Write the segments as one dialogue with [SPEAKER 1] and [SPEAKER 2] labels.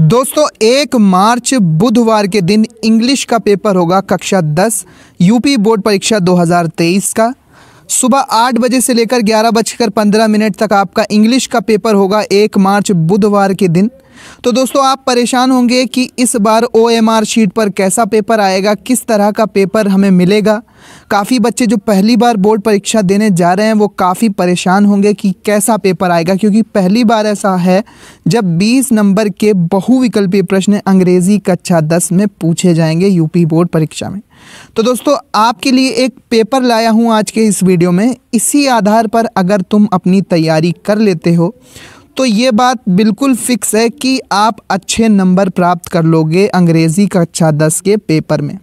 [SPEAKER 1] दोस्तों एक मार्च बुधवार के दिन इंग्लिश का पेपर होगा कक्षा 10 यूपी बोर्ड परीक्षा 2023 का सुबह आठ बजे से लेकर ग्यारह बजकर पंद्रह मिनट तक आपका इंग्लिश का पेपर होगा एक मार्च बुधवार के दिन तो दोस्तों आप परेशान होंगे कि इस बार ओएमआर शीट पर कैसा पेपर आएगा किस तरह का पेपर हमें मिलेगा काफ़ी बच्चे जो पहली बार बोर्ड परीक्षा देने जा रहे हैं वो काफ़ी परेशान होंगे कि कैसा पेपर आएगा क्योंकि पहली बार ऐसा है जब 20 नंबर के बहुविकल्पीय प्रश्न अंग्रेज़ी कक्षा 10 में पूछे जाएंगे यूपी बोर्ड परीक्षा में तो दोस्तों आपके लिए एक पेपर लाया हूँ आज के इस वीडियो में इसी आधार पर अगर तुम अपनी तैयारी कर लेते हो तो ये बात बिल्कुल फिक्स है कि आप अच्छे नंबर प्राप्त कर लोगे अंग्रेज़ी कक्षा दस के पेपर में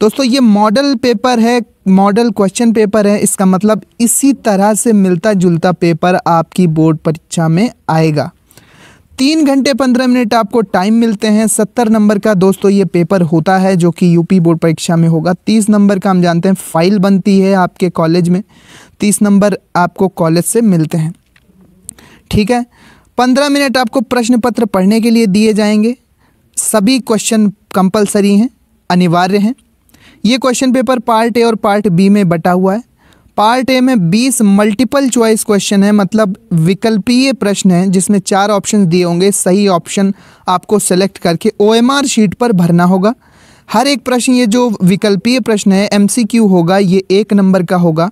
[SPEAKER 1] दोस्तों ये मॉडल पेपर है मॉडल क्वेश्चन पेपर है इसका मतलब इसी तरह से मिलता जुलता पेपर आपकी बोर्ड परीक्षा में आएगा तीन घंटे पंद्रह मिनट आपको टाइम मिलते हैं सत्तर नंबर का दोस्तों ये पेपर होता है जो कि यूपी बोर्ड परीक्षा में होगा तीस नंबर का हम जानते हैं फाइल बनती है आपके कॉलेज में तीस नंबर आपको कॉलेज से मिलते हैं ठीक है पंद्रह मिनट आपको प्रश्न पत्र पढ़ने के लिए दिए जाएंगे सभी क्वेश्चन कंपलसरी हैं अनिवार्य हैं ये क्वेश्चन पेपर पार्ट ए और पार्ट बी में बटा हुआ है पार्ट ए में 20 मल्टीपल चॉइस क्वेश्चन है मतलब विकल्पीय प्रश्न है जिसमें चार ऑप्शन दिए होंगे सही ऑप्शन आपको सेलेक्ट करके ओएमआर शीट पर भरना होगा हर एक प्रश्न ये जो विकल्पीय प्रश्न है एमसीक्यू होगा ये एक नंबर का होगा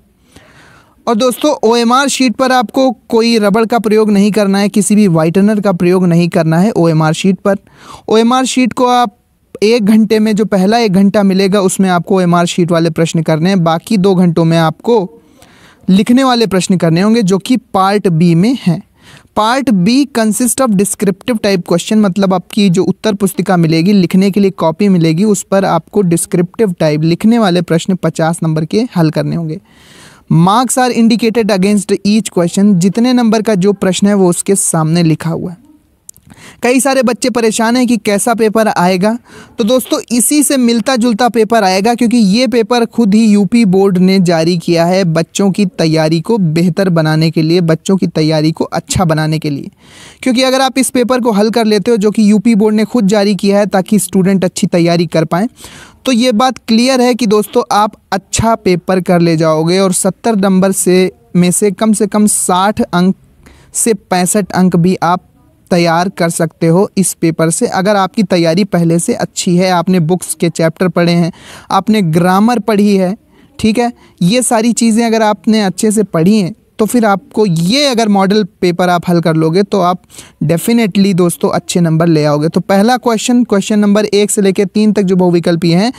[SPEAKER 1] और दोस्तों ओ शीट पर आपको कोई रबड़ का प्रयोग नहीं करना है किसी भी वाइटनर का प्रयोग नहीं करना है ओ शीट पर ओ शीट को आप एक घंटे में जो पहला एक घंटा मिलेगा उसमें आपको ओ शीट वाले प्रश्न करने हैं बाकी दो घंटों में आपको लिखने वाले प्रश्न करने होंगे जो कि पार्ट बी में हैं part B consist of descriptive type question मतलब आपकी जो उत्तर पुस्तिका मिलेगी लिखने के लिए कॉपी मिलेगी उस पर आपको डिस्क्रिप्टिव टाइप लिखने वाले प्रश्न पचास नंबर के हल करने होंगे marks are indicated against each question जितने नंबर का जो प्रश्न है वो उसके सामने लिखा हुआ है कई सारे बच्चे परेशान हैं कि कैसा पेपर आएगा तो दोस्तों इसी से मिलता जुलता पेपर आएगा क्योंकि ये पेपर खुद ही यूपी बोर्ड ने जारी किया है बच्चों की तैयारी को बेहतर बनाने के लिए बच्चों की तैयारी को अच्छा बनाने के लिए क्योंकि अगर आप इस पेपर को हल कर लेते हो जो कि यूपी बोर्ड ने खुद जारी किया है ताकि स्टूडेंट अच्छी तैयारी कर पाएँ तो ये बात क्लियर है कि दोस्तों आप अच्छा पेपर कर ले जाओगे और सत्तर नंबर से में से कम से कम साठ अंक से पैंसठ अंक भी आप तैयार कर सकते हो इस पेपर से अगर आपकी तैयारी पहले से अच्छी है आपने बुक्स के चैप्टर पढ़े हैं आपने ग्रामर पढ़ी है ठीक है ये सारी चीज़ें अगर आपने अच्छे से पढ़ी हैं तो फिर आपको ये अगर मॉडल पेपर आप हल कर लोगे तो आप डेफिनेटली दोस्तों अच्छे नंबर ले आओगे तो पहला क्वेश्चन क्वेश्चन नंबर एक से लेकर तीन तक जो बहुविकल्पी हैं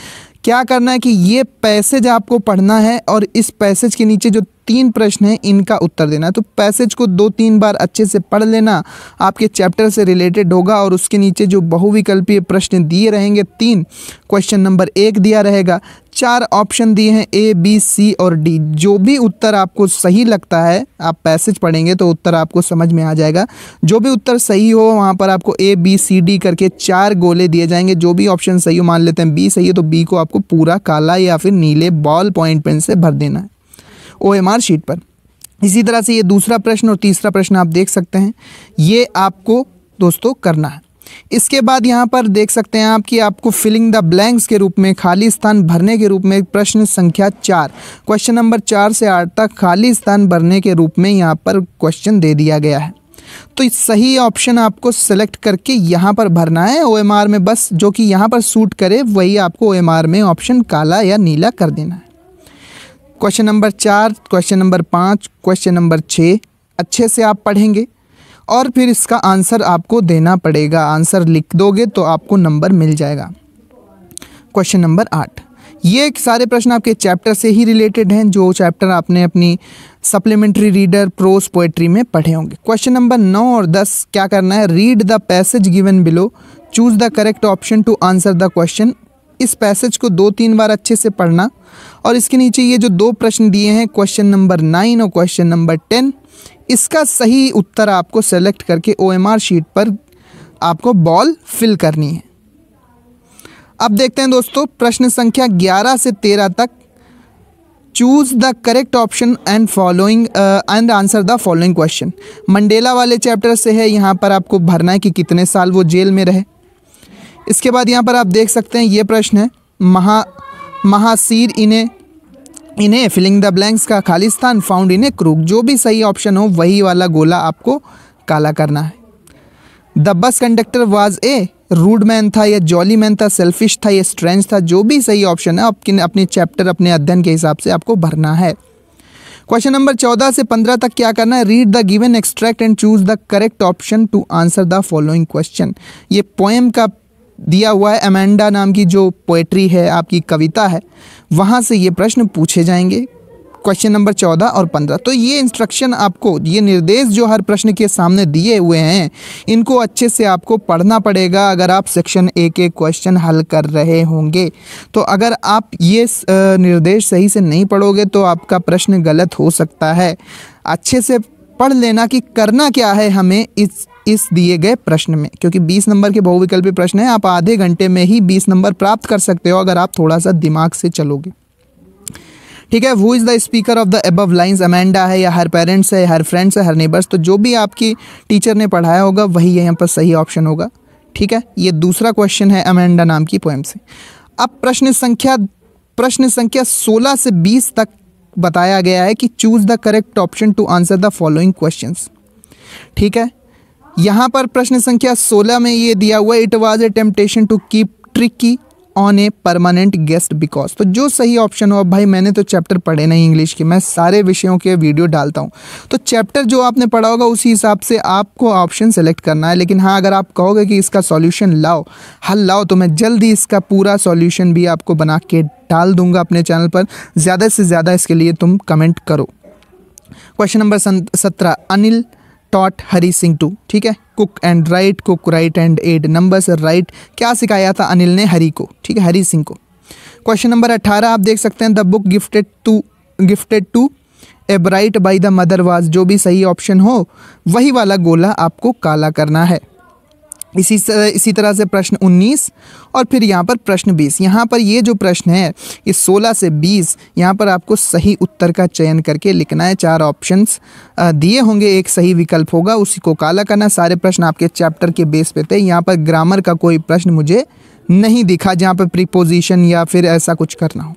[SPEAKER 1] क्या करना है कि ये पैसेज आपको पढ़ना है और इस पैसेज के नीचे जो तीन प्रश्न हैं इनका उत्तर देना है तो पैसेज को दो तीन बार अच्छे से पढ़ लेना आपके चैप्टर से रिलेटेड होगा और उसके नीचे जो बहुविकल्पीय प्रश्न दिए रहेंगे तीन क्वेश्चन नंबर एक दिया रहेगा चार ऑप्शन दिए हैं ए बी सी और डी जो भी उत्तर आपको सही लगता है आप पैसेज पढ़ेंगे तो उत्तर आपको समझ में आ जाएगा जो भी उत्तर सही हो वहाँ पर आपको ए बी सी डी करके चार गोले दिए जाएंगे जो भी ऑप्शन सही हो मान लेते हैं बी सही है तो बी को आपको पूरा काला या फिर नीले बॉल पॉइंट पेन से भर देना है ओ शीट पर इसी तरह से ये दूसरा प्रश्न और तीसरा प्रश्न आप देख सकते हैं ये आपको दोस्तों करना है इसके बाद यहाँ पर देख सकते हैं आप कि आपको फिलिंग द ब्लैंक्स के रूप में खाली स्थान भरने के रूप में प्रश्न संख्या चार क्वेश्चन नंबर चार से आठ तक खाली स्थान भरने के रूप में यहाँ पर क्वेश्चन दे दिया गया है तो सही ऑप्शन आपको सेलेक्ट करके यहाँ पर भरना है ओ में बस जो कि यहाँ पर सूट करे वही आपको ओ में ऑप्शन काला या नीला कर देना है क्वेश्चन नंबर चार क्वेश्चन नंबर पाँच क्वेश्चन नंबर छः अच्छे से आप पढ़ेंगे और फिर इसका आंसर आपको देना पड़ेगा आंसर लिख दोगे तो आपको नंबर मिल जाएगा क्वेश्चन नंबर आठ ये सारे प्रश्न आपके चैप्टर से ही रिलेटेड हैं जो चैप्टर आपने अपनी सप्लीमेंट्री रीडर प्रोस पोएट्री में पढ़े होंगे क्वेश्चन नंबर नौ और दस क्या करना है read the passage given below choose the correct option to answer the question इस पैसेज को दो तीन बार अच्छे से पढ़ना और इसके नीचे ये जो दो प्रश्न दिए हैं क्वेश्चन नंबर नाइन और क्वेश्चन नंबर टेन इसका सही उत्तर आपको सेलेक्ट करके ओ शीट पर आपको बॉल फिल करनी है अब देखते हैं दोस्तों प्रश्न संख्या ग्यारह से तेरह तक choose the correct option and following and answer the following question Mandela वाले चैप्टर से है यहाँ पर आपको भरना है कि कितने साल वो जेल में रहे इसके बाद यहाँ पर आप देख सकते हैं ये प्रश्न है महा महासीर इन्हें इन्हें फिलिंग द ब्लैंक्स का खालिस्तान फाउंड इन्हें क्रूक जो भी सही ऑप्शन हो वही वाला गोला आपको काला करना है the bus conductor was a rude man था या जॉली मैन था सेल्फिश था या स्ट्रेंज था जो भी सही ऑप्शन है आपकी अपने चैप्टर अपने अध्ययन के हिसाब से आपको भरना है क्वेश्चन नंबर चौदह से पंद्रह तक क्या करना है read the given extract and choose the correct option to answer the following question ये पोएम का दिया हुआ है अमेंडा नाम की जो पोएट्री है आपकी कविता है वहाँ से ये प्रश्न पूछे जाएंगे क्वेश्चन नंबर चौदह और पंद्रह तो ये इंस्ट्रक्शन आपको ये निर्देश जो हर प्रश्न के सामने दिए हुए हैं इनको अच्छे से आपको पढ़ना पड़ेगा अगर आप सेक्शन ए के क्वेश्चन हल कर रहे होंगे तो अगर आप ये निर्देश सही से नहीं पढ़ोगे तो आपका प्रश्न गलत हो सकता है अच्छे से पढ़ लेना कि करना क्या है हमें इस इस दिए गए प्रश्न में क्योंकि 20 नंबर के बहुविकल्पी प्रश्न हैं आप आधे घंटे में ही 20 नंबर प्राप्त कर सकते हो अगर आप थोड़ा सा दिमाग से चलोगे ठीक है who is the speaker of the above lines Amanda है या हर पेरेंट्स है हर फ्रेंड्स है हर नेबर्स तो जो भी आपकी टीचर ने पढ़ाया होगा वही यहाँ पर सही ऑप्शन होगा ठीक है ये दूसरा क्वेश्चन है अमेंडा नाम की पोएम से अब प्रश्न संख्या प्रश्न संख्या 16 से 20 तक बताया गया है कि choose the correct option to answer the following question ठीक है यहाँ पर प्रश्न संख्या 16 में ये दिया हुआ it was a temptation to keep tricky on a permanent guest because तो जो सही ऑप्शन हो अब भाई मैंने तो चैप्टर पढ़े नहीं इंग्लिश के मैं सारे विषयों के वीडियो डालता हूँ तो चैप्टर जो आपने पढ़ा होगा उसी हिसाब से आपको ऑप्शन सेलेक्ट करना है लेकिन हाँ अगर आप कहोगे कि इसका सॉल्यूशन लाओ हल लाओ तो मैं जल्दी इसका पूरा सॉल्यूशन भी आपको बना के डाल दूंगा अपने चैनल पर ज़्यादा से ज़्यादा इसके लिए तुम कमेंट करो क्वेश्चन नंबर सत्रह अनिल टॉट हरी सिंह टू ठीक है cook and write cook write and add numbers right क्या सिखाया था अनिल ने हरी को ठीक है हरी सिंह को क्वेश्चन नंबर अट्ठारह आप देख सकते हैं the book gifted to gifted to a bright by the mother was जो भी सही ऑप्शन हो वही वाला गोला आपको काला करना है इसी तरह इसी तरह से प्रश्न 19 और फिर यहाँ पर प्रश्न 20 यहाँ पर ये जो प्रश्न है ये 16 से 20 यहाँ पर आपको सही उत्तर का चयन करके लिखना है चार ऑप्शंस दिए होंगे एक सही विकल्प होगा उसी को काला करना सारे प्रश्न आपके चैप्टर के बेस पे थे यहाँ पर ग्रामर का कोई प्रश्न मुझे नहीं दिखा जहाँ पर प्रीपोजिशन या फिर ऐसा कुछ करना हो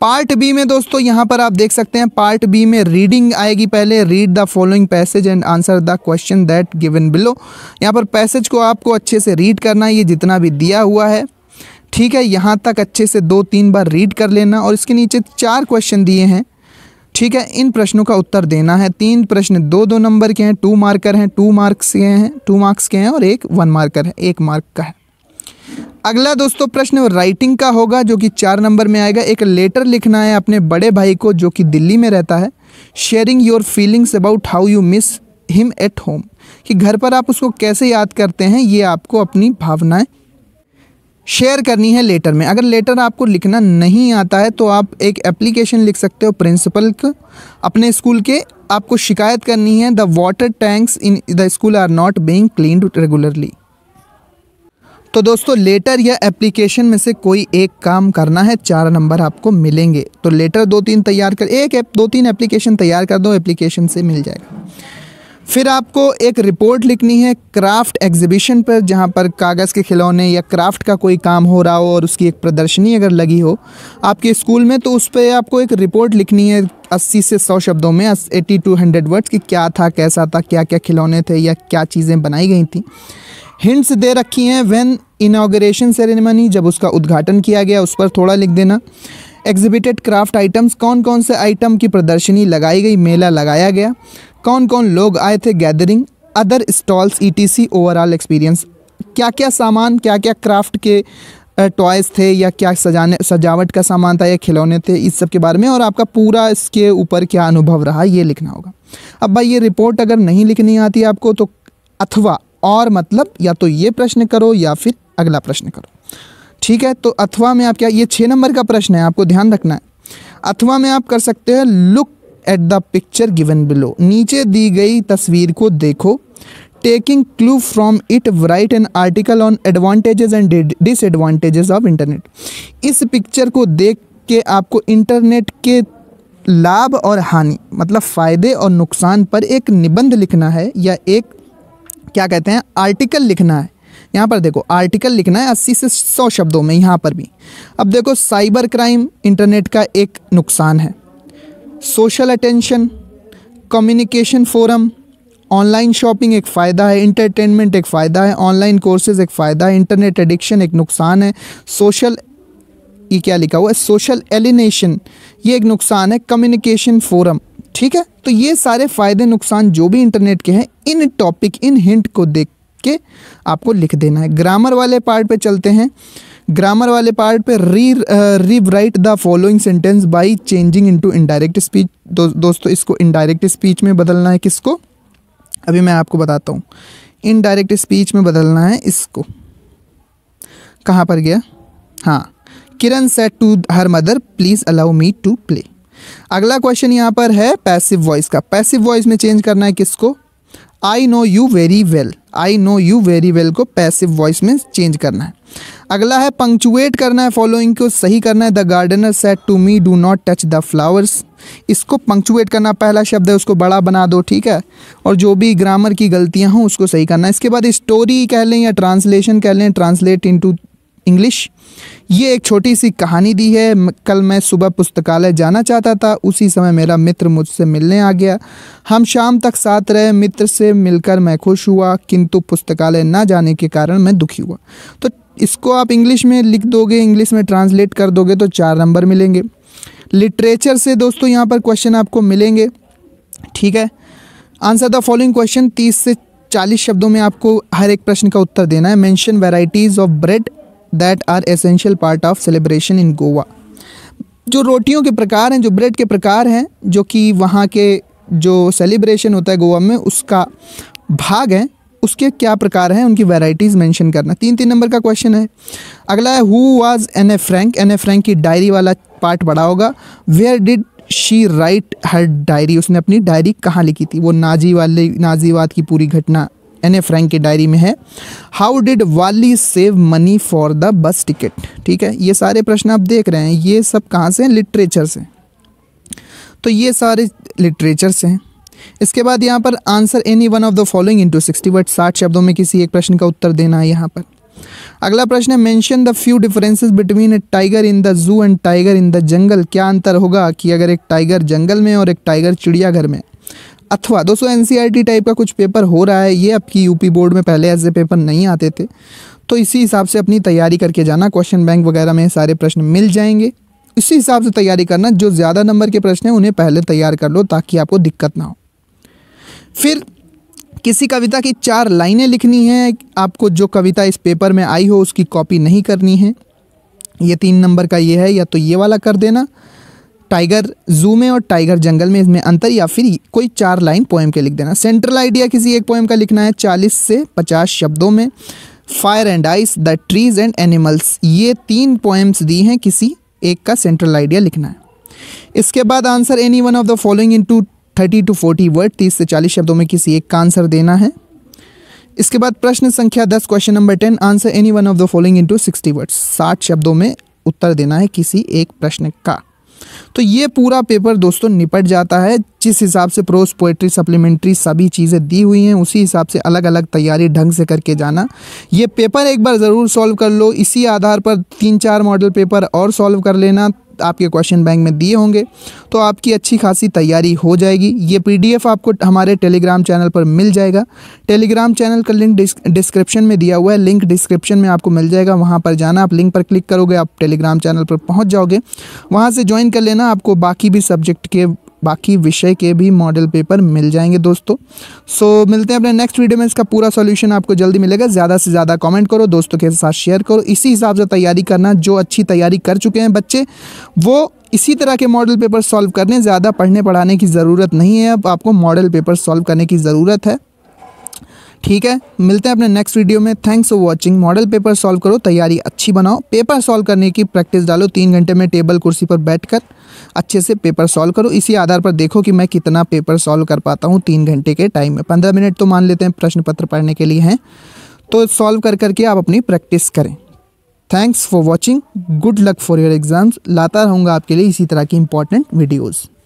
[SPEAKER 1] पार्ट बी में दोस्तों यहाँ पर आप देख सकते हैं पार्ट बी में रीडिंग आएगी पहले read the following passage and answer the question that given below यहाँ पर पैसेज को आपको अच्छे से रीड करना है ये जितना भी दिया हुआ है ठीक है यहाँ तक अच्छे से दो तीन बार रीड कर लेना और इसके नीचे चार क्वेश्चन दिए हैं ठीक है इन प्रश्नों का उत्तर देना है तीन प्रश्न दो दो नंबर के हैं टू मार्कर हैं टू मार्क्स के हैं टू मार्क्स के हैं और एक वन मार्कर है एक मार्क का है अगला दोस्तों प्रश्न राइटिंग का होगा जो कि चार नंबर में आएगा एक लेटर लिखना है अपने बड़े भाई को जो कि दिल्ली में रहता है sharing your feelings about how you miss him at home कि घर पर आप उसको कैसे याद करते हैं ये आपको अपनी भावनाएं शेयर करनी है लेटर में अगर लेटर आपको लिखना नहीं आता है तो आप एक एप्लीकेशन लिख सकते हो प्रिंसिपल को अपने स्कूल के आपको शिकायत करनी है the water tanks in the school are not being clean regularly तो दोस्तों लेटर या एप्लीकेशन में से कोई एक काम करना है चार नंबर आपको मिलेंगे तो लेटर दो तीन तैयार कर एक एप दो तीन एप्लीकेशन तैयार कर दो एप्लीकेशन से मिल जाएगा फिर आपको एक रिपोर्ट लिखनी है क्राफ्ट एग्जीबिशन पर जहाँ पर कागज़ के खिलौने या क्राफ्ट का कोई काम हो रहा हो और उसकी एक प्रदर्शनी अगर लगी हो आपके स्कूल में तो उस पर आपको एक रिपोर्ट लिखनी है अस्सी से सौ शब्दों में एट्टी टू हंड्रेड वर्ड्स कि क्या था कैसा था क्या क्या खिलौने थे या क्या चीज़ें बनाई गई थी हिंट्स दे रखी हैं व्हेन इनाग्रेशन सेरेमनी जब उसका उद्घाटन किया गया उस पर थोड़ा लिख देना एग्जिबिटेड क्राफ्ट आइटम्स कौन कौन से आइटम की प्रदर्शनी लगाई गई मेला लगाया गया कौन कौन लोग आए थे गैदरिंग अदर स्टॉल्स ई ओवरऑल एक्सपीरियंस क्या क्या सामान क्या क्या क्राफ्ट के टॉयज़ थे या क्या सजाने सजावट का सामान था या खिलौने थे इस सब के बारे में और आपका पूरा इसके ऊपर क्या अनुभव रहा ये लिखना होगा अब भाई ये रिपोर्ट अगर नहीं लिखनी आती आपको तो अथवा और मतलब या तो ये प्रश्न करो या फिर अगला प्रश्न करो ठीक है तो अथवा में आप क्या ये छः नंबर का प्रश्न है आपको ध्यान रखना है अथवा में आप कर सकते हैं look at the picture given below नीचे दी गई तस्वीर को देखो taking clue from it write an article on advantages and disadvantages of internet इस पिक्चर को देख के आपको इंटरनेट के लाभ और हानि मतलब फ़ायदे और नुकसान पर एक निबंध लिखना है या एक क्या कहते हैं आर्टिकल लिखना है यहाँ पर देखो आर्टिकल लिखना है अस्सी से सौ शब्दों में यहाँ पर भी अब देखो साइबर क्राइम इंटरनेट का एक नुकसान है social attention communication forum online shopping एक फ़ायदा है इंटरटेनमेंट एक फ़ायदा है ऑनलाइन कोर्सेज एक फ़ायदा है इंटरनेट एडिक्शन एक नुकसान है सोशल ये क्या लिखा हुआ है सोशल एलिनेशन ये एक नुकसान है कम्युनिकेशन फोरम ठीक है तो ये सारे फ़ायदे नुकसान जो भी इंटरनेट के हैं इन टॉपिक इन हिंट को देख के आपको लिख देना है ग्रामर वाले पार्ट पे चलते हैं ग्रामर वाले पार्ट पे re rewrite the following sentence by changing into indirect speech दोस्तों इसको इनडायरेक्ट स्पीच में बदलना है किसको अभी मैं आपको बताता हूँ इनडायरेक्ट स्पीच में बदलना है इसको कहाँ पर गया हाँ Kiran said to her mother please allow me to play अगला क्वेश्चन यहाँ पर है पैसिव वॉइस का पैसिव वॉइस में चेंज करना है किसको I know you very well I know you very well को पैसिव वॉइस में चेंज करना है अगला है पंक्चुएट करना है फॉलोइंग को सही करना है the gardener said to me do not touch the flowers इसको पंक्चुएट करना पहला शब्द है उसको बड़ा बना दो ठीक है और जो भी ग्रामर की गलतियां हों उसको सही करना है इसके बाद स्टोरी कह लें या ट्रांसलेशन कह लें ट्रांसलेट इनटू इंग्लिश ये एक छोटी सी कहानी दी है कल मैं सुबह पुस्तकालय जाना चाहता था उसी समय मेरा मित्र मुझसे मिलने आ गया हम शाम तक साथ रहे मित्र से मिलकर मैं खुश हुआ किंतु पुस्तकालय ना जाने के कारण मैं दुखी हुआ तो इसको आप इंग्लिश में लिख दोगे इंग्लिश में ट्रांसलेट कर दोगे तो चार नंबर मिलेंगे लिटरेचर से दोस्तों यहाँ पर क्वेश्चन आपको मिलेंगे ठीक है आंसर द फॉलोइंग क्वेश्चन तीस से चालीस शब्दों में आपको हर एक प्रश्न का उत्तर देना है mention varieties of bread that are essential part of celebration in Goa जो रोटियों के प्रकार हैं जो ब्रेड के प्रकार हैं जो कि वहाँ के जो सेलिब्रेशन होता है गोवा में उसका भाग है उसके क्या प्रकार हैं उनकी वेराइटीज़ मेंशन करना तीन तीन नंबर का क्वेश्चन है अगला है who was Anne Frank Anne Frank की डायरी वाला पार्ट बड़ा होगा where did she write her diary उसने अपनी डायरी कहाँ लिखी थी वो नाजी वाले नाजीवाद की पूरी घटना एन ए फ्रैंक की डायरी में है how did Wali save money for the bus ticket ठीक है ये सारे प्रश्न आप देख रहे हैं ये सब कहाँ से हैं लिटरेचर से तो ये सारे लिटरेचर से हैं इसके बाद यहाँ पर answer any one of the following into sixty word साठ शब्दों में किसी एक प्रश्न का उत्तर देना है यहाँ पर अगला प्रश्न है mention the few differences between a tiger in the zoo and tiger in the jungle क्या अंतर होगा कि अगर एक टाइगर जंगल में और एक टाइगर चिड़ियाघर में अथवा दोस्तों एन टाइप e का कुछ पेपर हो रहा है ये आपकी यूपी बोर्ड में पहले ऐसे पेपर नहीं आते थे तो इसी हिसाब से अपनी तैयारी करके जाना क्वेश्चन बैंक वगैरह में सारे प्रश्न मिल जाएंगे इसी हिसाब से तैयारी करना जो ज़्यादा नंबर के प्रश्न हैं उन्हें पहले तैयार कर लो ताकि आपको दिक्कत ना हो फिर किसी कविता की चार लाइनें लिखनी हैं आपको जो कविता इस पेपर में आई हो उसकी कॉपी नहीं करनी है ये तीन नंबर का ये है या तो ये वाला कर देना टाइगर जू में और टाइगर जंगल में इसमें अंतर या फिर कोई चार लाइन पोएम के लिख देना सेंट्रल आइडिया किसी एक पोएम का लिखना है चालीस से पचास शब्दों में fire and ice the trees and animals ये तीन पोएम्स दी हैं किसी एक का सेंट्रल आइडिया लिखना है इसके बाद answer any one of the following in to thirty to forty word तीस से चालीस शब्दों में किसी एक का आंसर देना है इसके बाद प्रश्न संख्या दस question number ten answer any one of the following in to sixty word साठ शब्दों में उत्तर देना है किसी एक प्रश्न का तो ये पूरा पेपर दोस्तों निपट जाता है जिस हिसाब से प्रोस पोएट्री सप्लीमेंट्री सभी चीज़ें दी हुई हैं उसी हिसाब से अलग अलग तैयारी ढंग से करके जाना ये पेपर एक बार ज़रूर सॉल्व कर लो इसी आधार पर तीन चार मॉडल पेपर और सॉल्व कर लेना आपके क्वेश्चन बैंक में दिए होंगे तो आपकी अच्छी खासी तैयारी हो जाएगी ये पीडीएफ आपको हमारे टेलीग्राम चैनल पर मिल जाएगा टेलीग्राम चैनल का लिंक डिस्क्रिप्शन में दिया हुआ है लिंक डिस्क्रिप्शन में आपको मिल जाएगा वहाँ पर जाना आप लिंक पर क्लिक करोगे आप टेलीग्राम चैनल पर पहुँच जाओगे वहाँ से ज्वाइन कर लेना आपको बाकी भी सब्जेक्ट के बाकी विषय के भी मॉडल पेपर मिल जाएंगे दोस्तों सो so, मिलते हैं अपने नेक्स्ट वीडियो में इसका पूरा सॉल्यूशन आपको जल्दी मिलेगा ज़्यादा से ज़्यादा कमेंट करो दोस्तों के साथ शेयर करो इसी हिसाब से तैयारी करना जो अच्छी तैयारी कर चुके हैं बच्चे वो इसी तरह के मॉडल पेपर सॉल्व करने ज़्यादा पढ़ने पढ़ाने की ज़रूरत नहीं है अब आपको मॉडल पेपर सॉल्व करने की ज़रूरत है ठीक है मिलते हैं अपने नेक्स्ट वीडियो में thanks for watching model paper solve करो तैयारी अच्छी बनाओ पेपर सॉल्व करने की प्रैक्टिस डालो तीन घंटे में टेबल कुर्सी पर बैठकर अच्छे से पेपर सॉल्व करो इसी आधार पर देखो कि मैं कितना पेपर सॉल्व कर पाता हूँ तीन घंटे के टाइम में पंद्रह मिनट तो मान लेते हैं प्रश्न पत्र पढ़ने के लिए हैं तो सॉल्व कर करके आप अपनी प्रैक्टिस करें thanks for watching good luck for your exams लाता रहूँगा आपके लिए इसी तरह की इंपॉर्टेंट वीडियोज़